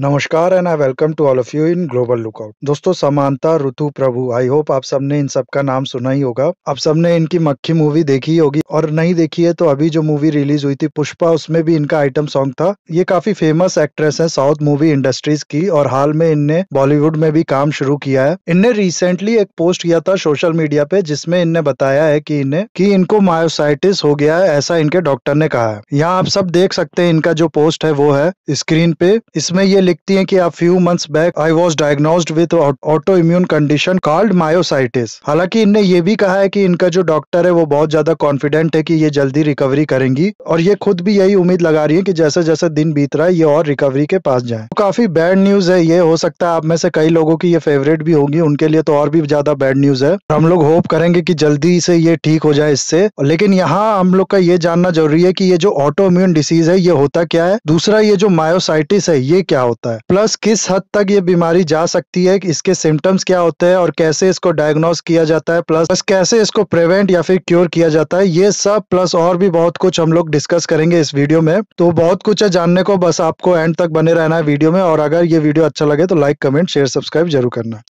नमस्कार and I welcome to all of you in global lookout दोस्तों समानता ऋतु प्रभु I hope आप सबने इन सब का नाम सुना ही होगा आप सबने इनकी मक्खी मूवी देखी होगी और नहीं देखी है तो अभी जो मूवी रिलीज हुई थी पुष्पा उसमें भी इनका आइटम सॉन्ग था ये काफी फेमस एक्ट्रेस है साउथ मूवी इंडस्ट्रीज की और हाल में इनने बॉलीवुड में भी काम शुरू किया है इनने रिसेंटली एक पोस्ट किया था सोशल मीडिया पे जिसमे इनने बताया है की इन्हें की इनको मायोसाइटिस हो गया है ऐसा इनके डॉक्टर ने कहा है यहाँ आप सब देख सकते हैं इनका जो पोस्ट है वो है स्क्रीन पे इसमें ये लिखती हैं कि a few months back I was diagnosed with auto immune condition called myositis हालांकि इनने ये भी कहा है कि इनका जो डॉक्टर है वो बहुत ज्यादा कॉन्फिडेंट है कि ये जल्दी रिकवरी करेंगी और ये खुद भी यही उम्मीद लगा रही है कि जैसे जैसे दिन बीत रहा है ये और रिकवरी के पास जाए तो काफी बैड न्यूज है ये हो सकता है आप में से कई लोगों की ये फेवरेट भी होगी उनके लिए तो और भी ज्यादा बैड न्यूज है हम लोग होप करेंगे की जल्दी से ये ठीक हो जाए इससे लेकिन यहाँ हम लोग का ये जानना जरूरी है की ये जो ऑटो इम्यून डिसीज है ये होता क्या है दूसरा ये जो मायोसाइटिस है ये क्या होता है प्लस किस हद तक ये बीमारी जा सकती है इसके सिम्टम्स क्या होते हैं और कैसे इसको डायग्नोस किया जाता है प्लस कैसे इसको प्रिवेंट या फिर क्योर किया जाता है ये सब प्लस और भी बहुत कुछ हम लोग डिस्कस करेंगे इस वीडियो में तो बहुत कुछ है जानने को बस आपको एंड तक बने रहना है वीडियो में और अगर ये वीडियो अच्छा लगे तो लाइक कमेंट शेयर सब्सक्राइब जरूर करना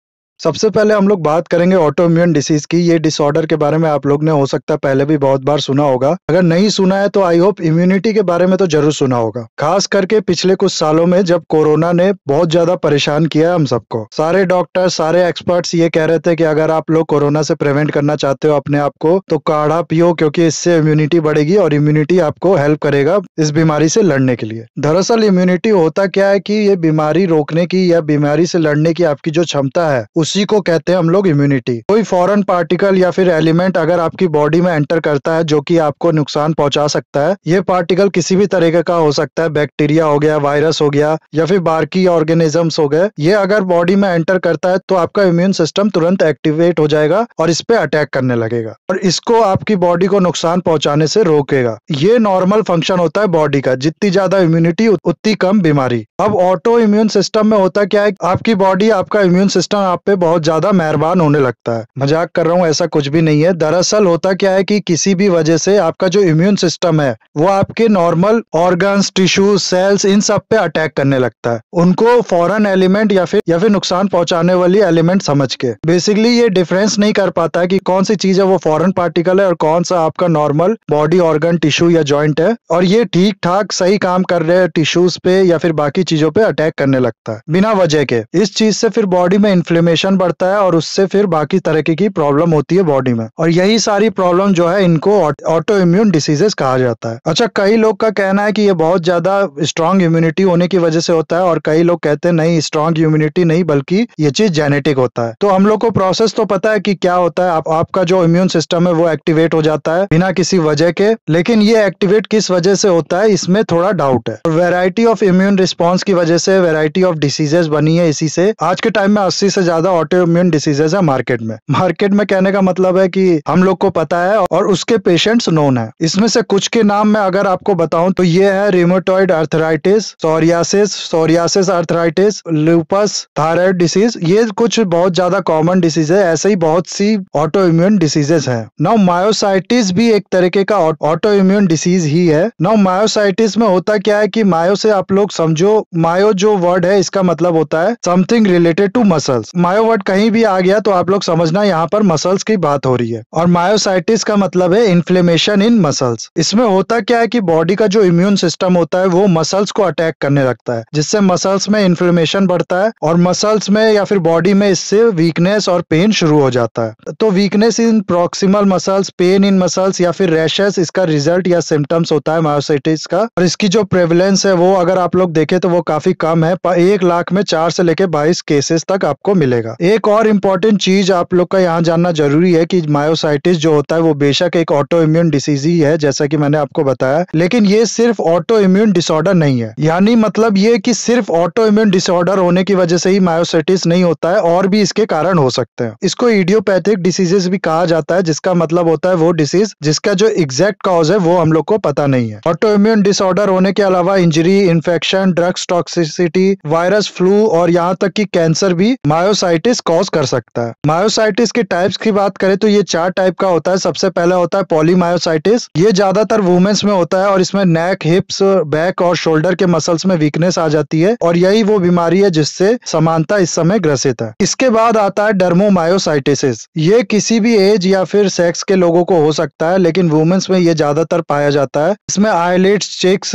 सबसे पहले हम लोग बात करेंगे ऑटो इम्यून डिसीज की ये डिसऑर्डर के बारे में आप लोग ने हो सकता है पहले भी बहुत बार सुना होगा अगर नहीं सुना है तो आई होप इम्यूनिटी के बारे में तो जरूर सुना होगा खास करके पिछले कुछ सालों में जब कोरोना ने बहुत ज्यादा परेशान किया हम सबको सारे डॉक्टर सारे एक्सपर्ट्स ये कह रहे थे कि अगर आप लोग कोरोना से प्रिवेंट करना चाहते हो अपने आप को तो काढ़ा पियो क्योंकि इससे इम्यूनिटी बढ़ेगी और इम्यूनिटी आपको हेल्प करेगा इस बीमारी से लड़ने के लिए दरअसल इम्यूनिटी होता क्या है की ये बीमारी रोकने की या बीमारी से लड़ने की आपकी जो क्षमता है उस उसी को कहते हैं हम लोग इम्यूनिटी कोई फॉरन पार्टिकल या फिर एलिमेंट अगर आपकी बॉडी में एंटर करता है जो कि आपको नुकसान पहुंचा सकता है ये पार्टिकल किसी भी तरीके का हो सकता है बैक्टीरिया हो गया वायरस हो गया या फिर बारकी ऑर्गेनिजम्स हो गए ये अगर बॉडी में एंटर करता है तो आपका इम्यून सिस्टम तुरंत एक्टिवेट हो जाएगा और इस पे अटैक करने लगेगा और इसको आपकी बॉडी को नुकसान पहुंचाने से रोकेगा ये नॉर्मल फंक्शन होता है बॉडी का जितनी ज्यादा इम्यूनिटी उतनी कम बीमारी अब ऑटो इम्यून सिस्टम में होता क्या है आपकी बॉडी आपका इम्यून सिस्टम आप पे बहुत ज्यादा मेहरबान होने लगता है मजाक कर रहा हूँ ऐसा कुछ भी नहीं है दरअसल होता क्या है कि किसी भी वजह से आपका जो इम्यून सिस्टम है वो आपके नॉर्मल ऑर्गन्स टिश्यूज सेल्स इन सब पे अटैक करने लगता है उनको फॉरन एलिमेंट या फिर या फिर नुकसान पहुंचाने वाली एलिमेंट समझ के बेसिकली ये डिफरेंस नहीं कर पाता की कौन सी चीज है वो फॉरन पार्टिकल है और कौन सा आपका नॉर्मल बॉडी ऑर्गन टिश्यू या ज्वाइंट है और ये ठीक ठाक सही काम कर रहे हैं टिश्यूज पे या फिर बाकी चीजों पे अटैक करने लगता है बिना वजह के इस चीज से फिर बॉडी में इन्फ्लेमेशन बढ़ता है और उससे फिर बाकी तरीके की प्रॉब्लम होती है बॉडी में और यही सारी प्रॉब्लम जो है इनको ऑटो इम्यून डिसीजेस कहा जाता है अच्छा कई लोग का कहना है कि ये बहुत ज्यादा स्ट्रांग इम्यूनिटी होने की वजह से होता है और कई लोग कहते हैं नहीं स्ट्रांग इम्यूनिटी नहीं बल्कि ये चीज जेनेटिक होता है तो हम लोग को प्रोसेस तो पता है कि क्या होता है आप, आपका जो इम्यून सिस्टम है वो एक्टिवेट हो जाता है बिना किसी वजह के लेकिन ये एक्टिवेट किस वजह से होता है इसमें थोड़ा डाउट है variety of immune response intervention की वजह से वेराइटी ऑफ डिसीजेस बनी है इसी से आज के टाइम में अस्सी से ज्यादा ऑटो इम्यून डिसीजेस है मार्केट में मार्केट में कहने का मतलब है की हम लोग को पता है और उसके पेशेंट्स नोन है इसमें से कुछ के नाम में अगर आपको बताऊं तो ये है rheumatoid arthritis psoriasis psoriasis arthritis lupus thyroid disease ये कुछ बहुत ज्यादा कॉमन डिसीज है ऐसे ही बहुत सी ऑटो इम्यून डिसीजेस है नाउ मायोसाइटिस भी एक तरीके का ऑटो इम्यून डिसीज ही है नाउ मायोसाइटिस में होता क्या है कि मायो से आप लोग समझो मायो जो वर्ड है इसका मतलब होता है something related to muscles myo word कहीं भी आ गया तो आप लोग समझना यहाँ पर मसल्स की बात हो रही है और मायोसाइटिस का मतलब है इन्फ्लेमेशन इन मसल्स इसमें होता क्या है कि बॉडी का जो इम्यून सिस्टम होता है वो मसल्स को अटैक करने लगता है जिससे मसल्स में इन्फ्लेमेशन बढ़ता है और मसल्स में या फिर बॉडी में इससे वीकनेस और पेन शुरू हो जाता है तो weakness in proximal muscles pain in muscles या फिर रैशेस इसका रिजल्ट या सिम्टम्स होता है मायोसाइटिस का और इसकी जो प्रेवलेंस है वो अगर आप लोग देखें तो वो काफी कम है एक लाख में चार से लेके बाईस केसेस तक आपको मिलेगा एक और इम्पोर्टेंट चीज आप लोग का यहाँ जानना जरूरी है कि मायोसाइटिस जो होता है वो बेशक एक ऑटो इम्यून डिसीज ही है जैसा कि मैंने आपको बताया लेकिन ये सिर्फ ऑटो इम्यून डिसऑर्डर नहीं है यानी मतलब ये की सिर्फ ऑटो इम्यून डिसऑर्डर होने की वजह से ही मायोसाइटिस नहीं होता है और भी इसके कारण हो सकते हैं इसको इडियोपैथिक डिसीजेस भी कहा जाता है जिसका मतलब होता है वो डिसीज जिसका जो एग्जैक्ट कॉज है वो हम लोग को पता नहीं है ऑटो इम्यून डिसऑर्डर होने के अलावा injury infection drugs pox toxicity virus flu और यहाँ तक कि कैंसर भी मायोसाइटिस कॉज कर सकता है मायोसाइटिस के टाइप्स की बात करें तो ये चार टाइप का होता है सबसे पहला होता है पॉलीमायोसाइटिस ये ज्यादातर वुमेन्स में होता है और इसमें नेक हिप्स बैक और शोल्डर के मसल्स में वीकनेस आ जाती है और यही वो बीमारी है जिससे समानता इस समय ग्रसित है इसके बाद आता है डर्मोमायोसाइटिस ये किसी भी एज या फिर सेक्स के लोगों को हो सकता है लेकिन वुमेन्स में ये ज्यादातर पाया जाता है इसमें आईलेट्स चेक्स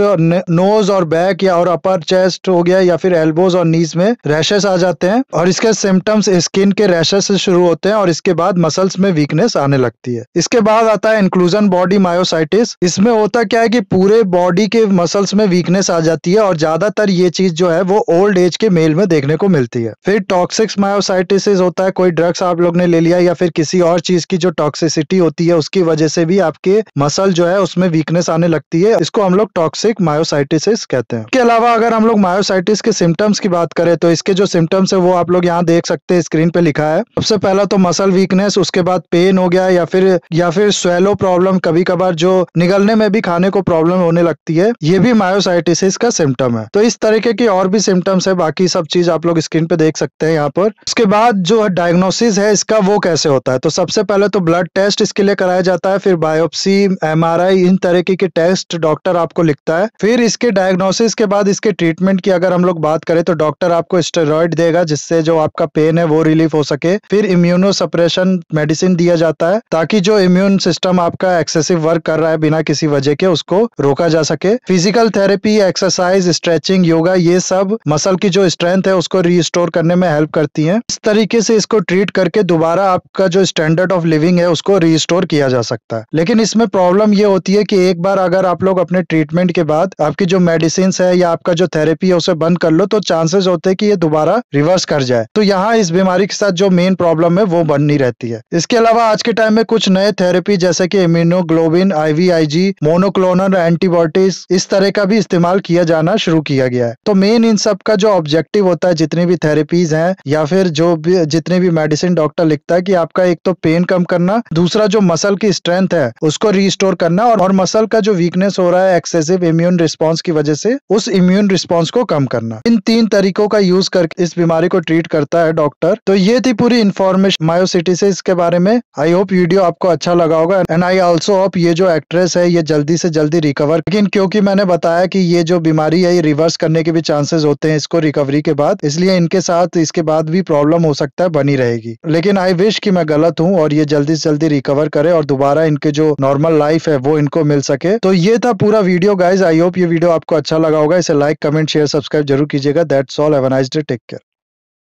नोज और बैक या और अपर चेस्ट हो गया या फिर एल्बोज और नीज में रैशेस आ जाते हैं और इसके सिम्टम्स स्किन के रैशेस से शुरू होते हैं और इसके बाद मसल्स में वीकनेस आने लगती है इसके बाद आता है इंक्लूजन बॉडी मायोसाइटिस इसमें होता क्या है कि पूरे बॉडी के मसल्स में वीकनेस आ जाती है और ज्यादातर ये चीज जो है वो ओल्ड एज के मेल में देखने को मिलती है फिर टॉक्सिक्स मायोसाइटिस होता है कोई ड्रग्स आप लोग ने ले लिया या फिर किसी और चीज की जो टॉक्सिसिटी होती है उसकी वजह से भी आपके मसल जो है उसमें वीकनेस आने लगती है इसको हम लोग टॉक्सिक मायोसाइटिस कहते हैं इसके अलावा अगर हम हम लोग मायोसाइटिस के सिम्टम्स की बात करें तो इसके जो सिम्टम्स है वो आप लोग यहाँ देख सकते हैं स्क्रीन पे लिखा है सबसे पहला तो मसल वीकनेस उसके बाद पेन हो गया या फिर या फिर स्वेलो प्रॉब्लम कभी कभार जो निगलने में भी खाने को प्रॉब्लम होने लगती है ये भी मायोसाइटिस का सिम्टम है तो इस तरीके की और भी सिम्टम्स है बाकी सब चीज आप लोग स्क्रीन पे देख सकते हैं यहाँ पर उसके बाद जो डायग्नोसिस है इसका वो कैसे होता है तो सबसे पहले तो ब्लड टेस्ट इसके लिए कराया जाता है फिर बायोप्सी एम इन तरीके के टेस्ट डॉक्टर आपको लिखता है फिर इसके डायग्नोसिस के बाद इसके ट्रीट ट्रीटमेंट की अगर हम लोग बात करें तो डॉक्टर आपको स्टेरॉयड देगा जिससे जो आपका पेन है वो रिलीफ हो सके फिर इम्यूनो सप्रेशन मेडिसिन दिया जाता है ताकि जो इम्यून सिस्टम आपका एक्सेसिव वर्क कर रहा है बिना किसी वजह के उसको रोका जा सके physical therapy exercise stretching yoga ये सब मसल की जो स्ट्रेंथ है उसको रिस्टोर करने में हेल्प करती है इस तरीके से इसको ट्रीट करके दोबारा आपका जो स्टैंडर्ड ऑफ लिविंग है उसको रिस्टोर किया जा सकता है लेकिन इसमें प्रॉब्लम ये होती है कि एक बार अगर आप लोग अपने ट्रीटमेंट के बाद आपकी जो मेडिसिन है या आपका जो थेरेपी थेरेपी है उसे बंद कर लो तो चांसेस होते हैं कि ये दोबारा रिवर्स कर जाए तो यहाँ इस बीमारी के साथ जो मेन प्रॉब्लम है वो बननी रहती है इसके अलावा आज के टाइम में कुछ नए थेरेपी जैसे कि इम्यूनोग्लोबिन आईवीआईजी मोनोक्लोनल एंटीबॉडीज इस तरह का भी इस्तेमाल किया जाना शुरू किया गया है तो मेन इन सब का जो ऑब्जेक्टिव होता है जितनी भी थेरेपीज हैं या फिर जो भी जितनी भी मेडिसिन डॉक्टर लिखता है कि आपका एक तो पेन कम करना दूसरा जो मसल की स्ट्रेंथ है उसको रिस्टोर करना और, और मसल का जो वीकनेस हो रहा है एक्सेसिव इम्यून रिस्पॉन्स की वजह से उस इम्यून रिस्पॉन्स रिस्पॉन्स को कम करना इन तीन तरीकों का यूज करके इस बीमारी को ट्रीट करता है डॉक्टर तो ये थी पूरी इन्फॉर्मेशन से इसके बारे में आई होप वीडियो आपको अच्छा लगा होगा एंड आई ऑल्सो होप ये जो एक्ट्रेस है ये जल्दी से जल्दी रिकवर लेकिन क्योंकि मैंने बताया कि ये जो बीमारी है ये रिवर्स करने के भी चांसेस होते हैं इसको रिकवरी के बाद इसलिए इनके साथ इसके बाद भी प्रॉब्लम हो सकता है बनी रहेगी लेकिन आई विश कि मैं गलत हूँ और ये जल्दी से जल्दी रिकवर करे और दोबारा इनके जो नॉर्मल लाइफ है वो इनको मिल सके तो ये था पूरा वीडियो गाइज आई होप ये वीडियो आपको अच्छा लगा होगा इसे like comment comment share subscribe जरूर कीजिएगा that's all have a nice day take care